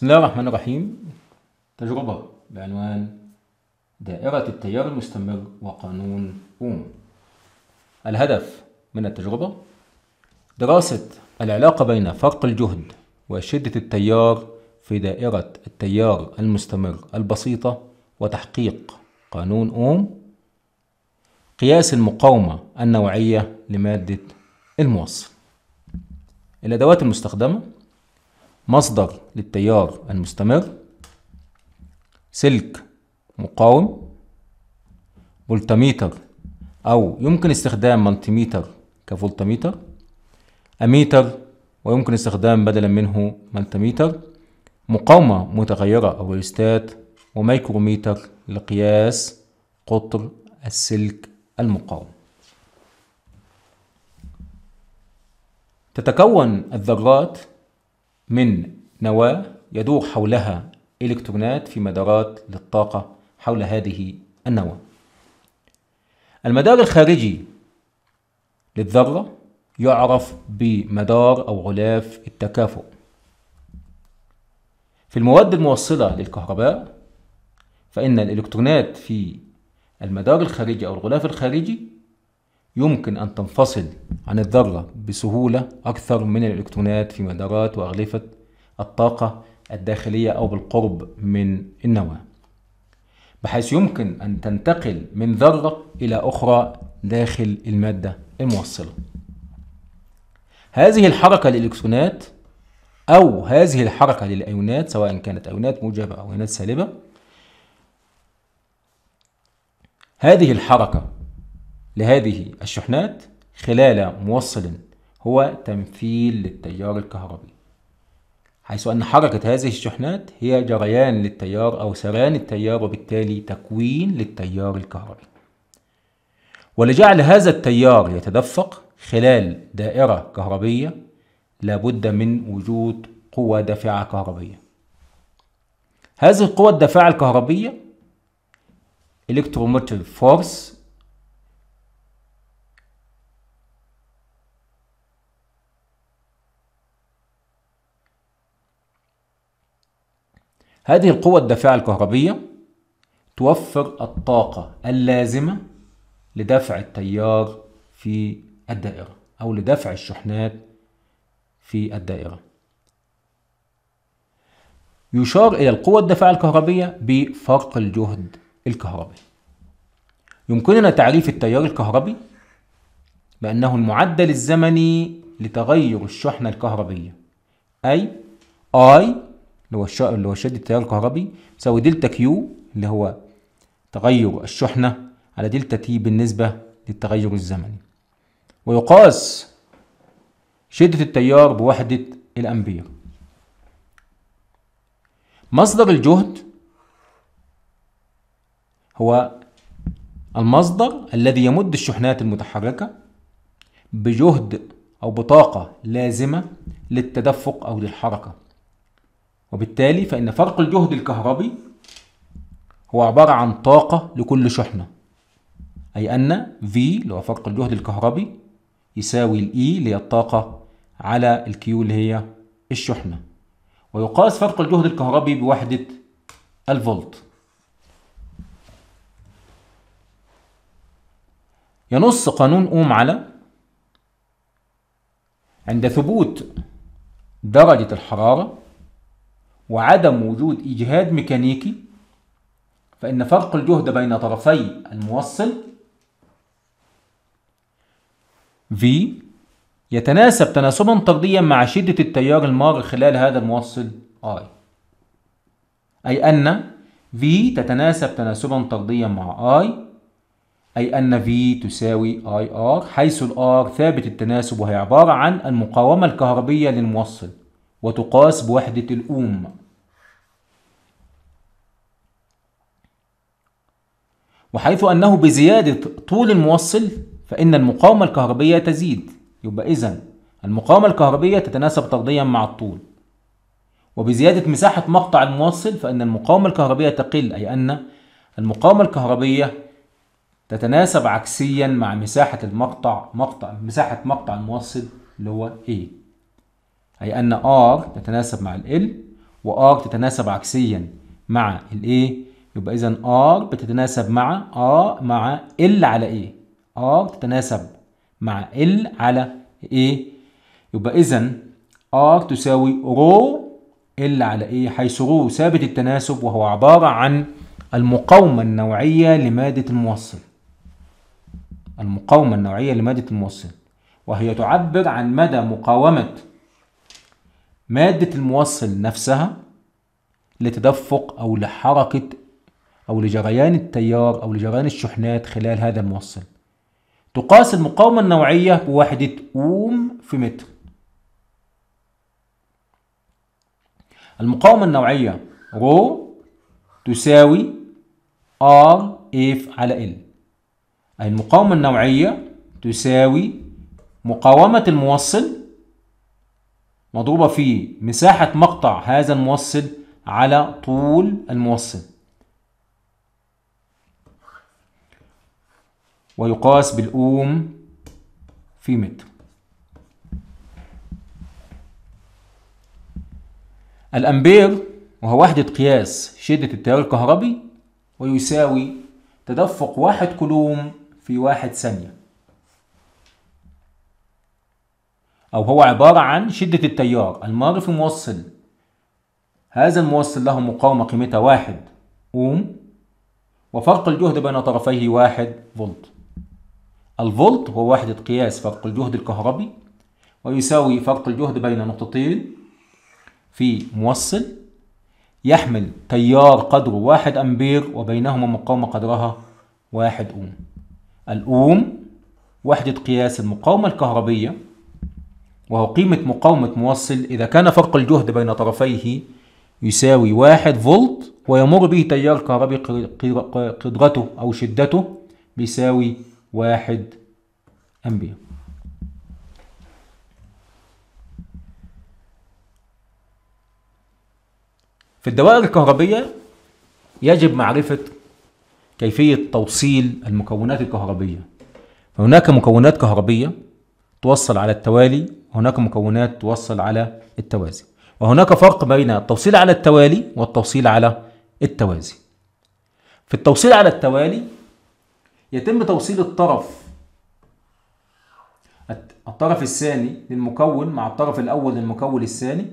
بسم الله الرحمن الرحيم تجربة بعنوان دائرة التيار المستمر وقانون أوم الهدف من التجربة دراسة العلاقة بين فرق الجهد وشدة التيار في دائرة التيار المستمر البسيطة وتحقيق قانون أوم قياس المقاومة النوعية لمادة الموصل الأدوات المستخدمة مصدر للتيار المستمر سلك مقاوم فولتميتر أو يمكن استخدام ملتيميتر كفولتميتر أميتر ويمكن استخدام بدلا منه ملتميتر مقاومة متغيرة أو ريستات وميكروميتر لقياس قطر السلك المقاوم تتكون الذرات من نواة يدور حولها إلكترونات في مدارات للطاقة حول هذه النواة المدار الخارجي للذرة يعرف بمدار أو غلاف التكافؤ في المواد الموصلة للكهرباء فإن الإلكترونات في المدار الخارجي أو الغلاف الخارجي يمكن أن تنفصل عن الذرة بسهولة أكثر من الإلكترونات في مدارات وأغلفة الطاقة الداخلية أو بالقرب من النواة بحيث يمكن أن تنتقل من ذرة إلى أخرى داخل المادة الموصلة هذه الحركة للإلكترونات أو هذه الحركة للأيونات سواء كانت أيونات موجبة أو أيونات سالبة هذه الحركة لهذه الشحنات خلال موصل هو تمثيل للتيار الكهربي حيث أن حركة هذه الشحنات هي جريان للتيار أو سران التيار وبالتالي تكوين للتيار الكهربي ولجعل هذا التيار يتدفق خلال دائرة كهربية لابد من وجود قوة دافعة كهربية هذه القوة الدافعة الكهربية electromotive force هذه القوة الدافعة الكهربية توفر الطاقة اللازمة لدفع التيار في الدائرة أو لدفع الشحنات في الدائرة يشار إلى القوة الدافعة الكهربية بفرق الجهد الكهربي يمكننا تعريف التيار الكهربي بأنه المعدل الزمني لتغير الشحنة الكهربية أي I اللي هو الش... اللي هو شد التيار الكهربي بيساوي دلتا كيو اللي هو تغير الشحنة على دلتا تي بالنسبة للتغير الزمني ويقاس شدة التيار بوحدة الأمبير مصدر الجهد هو المصدر الذي يمد الشحنات المتحركة بجهد أو بطاقة لازمة للتدفق أو للحركة وبالتالي فإن فرق الجهد الكهربي هو عبارة عن طاقة لكل شحنة أي أن V اللي هو فرق الجهد الكهربي يساوي الـ E اللي هي الطاقة على الـ Q اللي هي الشحنة ويقاس فرق الجهد الكهربي بوحدة الفولت ينص قانون أوم على عند ثبوت درجة الحرارة وعدم وجود إجهاد ميكانيكي فإن فرق الجهد بين طرفي الموصل V يتناسب تناسبا طرديا مع شدة التيار المار خلال هذا الموصل I أي أن V تتناسب تناسبا طرديا مع I أي أن V تساوي IR حيث R ثابت التناسب وهي عبارة عن المقاومة الكهربية للموصل وتقاس بوحدة الأوم وحيث أنه بزيادة طول الموصل فإن المقاومة الكهربية تزيد يبقى إذا المقاومة الكهربية تتناسب طرديا مع الطول وبزيادة مساحة مقطع الموصل فإن المقاومة الكهربية تقل أي أن المقاومة الكهربية تتناسب عكسيا مع مساحة المقطع مقطع مساحة مقطع الموصل اللي هو A أي أن R تتناسب مع ال L و R تتناسب عكسيا مع ال A يبقى إذا R بتتناسب مع A مع L على A R تتناسب مع L على A يبقى إذا R تساوي رو L على A حيث رو ثابت التناسب وهو عبارة عن المقاومة النوعية لمادة الموصل المقاومة النوعية لمادة الموصل وهي تعبر عن مدى مقاومة مادة الموصل نفسها لتدفق أو لحركة أو لجريان التيار أو لجريان الشحنات خلال هذا الموصل تقاس المقاومة النوعية بوحدة أوم في متر المقاومة النوعية رو تساوي R اف على أي المقاومة النوعية تساوي مقاومة الموصل مضروبة في مساحة مقطع هذا الموصل على طول الموصل ويقاس بالأوم في متر الأمبير وهو وحدة قياس شدة التيار الكهربي ويساوي تدفق واحد كولوم في واحد ثانية أو هو عبارة عن شدة التيار المار في موصل هذا الموصل له مقاومة قيمتها واحد أوم وفرق الجهد بين طرفيه واحد فولت الفولت هو وحدة قياس فرق الجهد الكهربي ويساوي فرق الجهد بين نقطتين في موصل يحمل تيار قدره واحد أمبير وبينهما مقاومة قدرها واحد أوم الأوم وحدة قياس المقاومة الكهربية وهو قيمة مقاومة موصل إذا كان فرق الجهد بين طرفيه يساوي واحد فولت ويمر به تيار كهربي قدرته أو شدته بيساوي واحد أمبير في الدوائر الكهربية يجب معرفة كيفية توصيل المكونات الكهربية فهناك مكونات كهربية توصل على التوالي وهناك مكونات توصل على التوازي وهناك فرق بين التوصيل على التوالي والتوصيل على التوازي في التوصيل على التوالي يتم توصيل الطرف الطرف الثاني للمكون مع الطرف الأول للمكون الثاني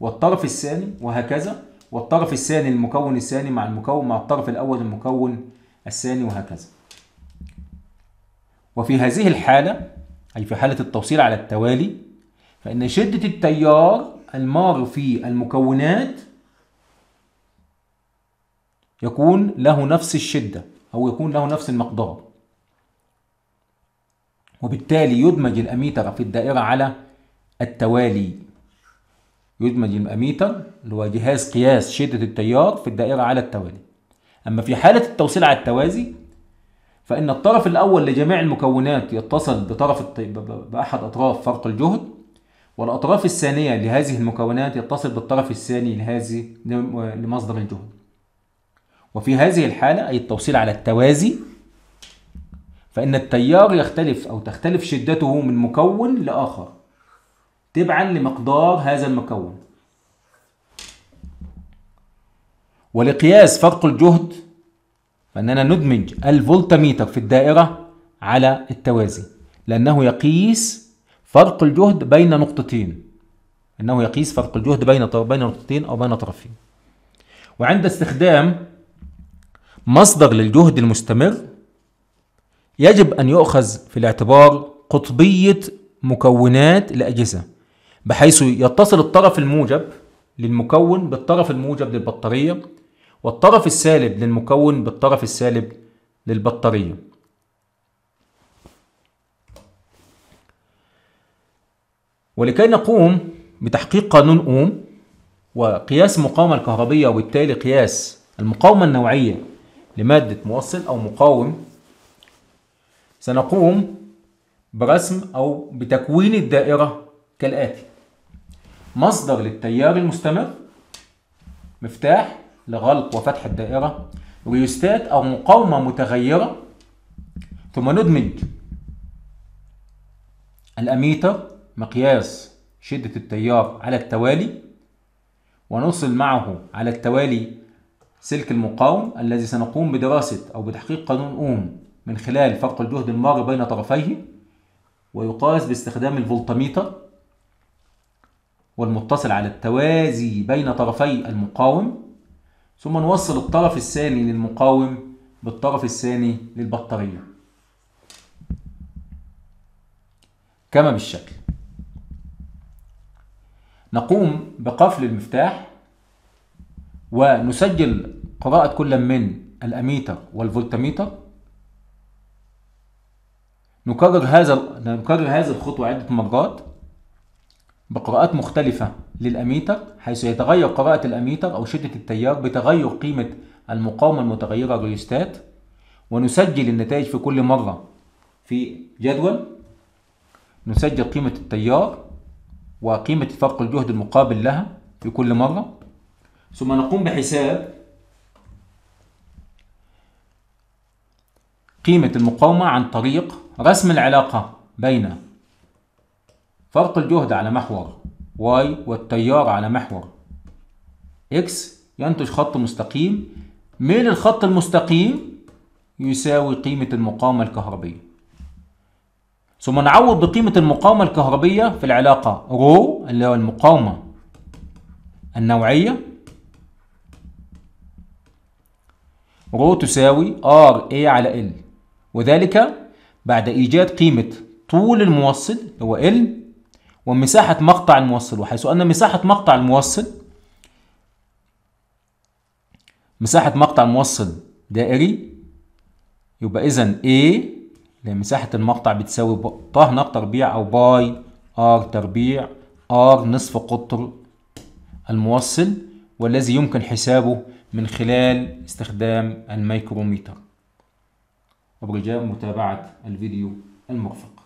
والطرف الثاني وهكذا والطرف الثاني للمكون الثاني مع المكون مع الطرف الأول للمكون الثاني وهكذا وفي هذه الحالة أي في حالة التوصيل على التوالي فإن شدة التيار المار في المكونات يكون له نفس الشدة أو يكون له نفس المقدار وبالتالي يدمج الأميتر في الدائرة على التوالي يدمج الأميتر اللي هو جهاز قياس شدة التيار في الدائرة على التوالي أما في حالة التوصيل على التوازي فإن الطرف الأول لجميع المكونات يتصل بطرف التي... بأحد أطراف فرق الجهد والأطراف الثانية لهذه المكونات يتصل بالطرف الثاني لهذه لمصدر الجهد وفي هذه الحالة أي التوصيل على التوازي فإن التيار يختلف أو تختلف شدته من مكون لآخر تبعا لمقدار هذا المكون ولقياس فرق الجهد فإننا ندمج الفولتميتر في الدائرة على التوازي لأنه يقيس فرق الجهد بين نقطتين إنه يقيس فرق الجهد بين بين نقطتين أو بين طرفين وعند استخدام مصدر للجهد المستمر يجب أن يؤخذ في الاعتبار قطبية مكونات الأجهزة بحيث يتصل الطرف الموجب للمكون بالطرف الموجب للبطارية والطرف السالب للمكون بالطرف السالب للبطارية ولكي نقوم بتحقيق قانون أوم وقياس المقاومة الكهربية وبالتالي قياس المقاومة النوعية لمادة موصل أو مقاوم سنقوم برسم أو بتكوين الدائرة كالآتي مصدر للتيار المستمر مفتاح لغلق وفتح الدائرة ريوستات أو مقاومة متغيرة ثم ندمج الأميتر مقياس شدة التيار على التوالي ونوصل معه على التوالي سلك المقاوم الذي سنقوم بدراسة أو بتحقيق قانون أوم من خلال فرق الجهد المار بين طرفيه ويقاس باستخدام الفولتميتر والمتصل على التوازي بين طرفي المقاوم ثم نوصل الطرف الثاني للمقاوم بالطرف الثاني للبطارية كما بالشكل نقوم بقفل المفتاح ونسجل قراءة كل من الأميتر والفولتميتر نكرر هذا نكرر هذا الخطوة عدة مرات بقراءات مختلفة للأميتر حيث يتغير قراءة الأميتر أو شدة التيار بتغير قيمة المقاومة المتغيرة الريستات ونسجل النتائج في كل مرة في جدول نسجل قيمة التيار وقيمة فرق الجهد المقابل لها في كل مرة ثم نقوم بحساب قيمة المقاومة عن طريق رسم العلاقة بين فرق الجهد على محور y والتيار على محور x ينتج خط مستقيم ميل الخط المستقيم يساوي قيمة المقاومة الكهربية ثم نعوض بقيمة المقاومة الكهربية في العلاقة رو اللي هو المقاومة النوعية رو تساوي ار اي على ال وذلك بعد ايجاد قيمه طول الموصل هو ال ومساحه مقطع الموصل وحيث ان مساحه مقطع الموصل مساحه مقطع الموصل دائري يبقى اذا A مساحه المقطع بتساوي ط ناقط تربيع او باي ار تربيع ار نصف قطر الموصل والذي يمكن حسابه من خلال استخدام الميكروميتر وبرجاء متابعة الفيديو المرفق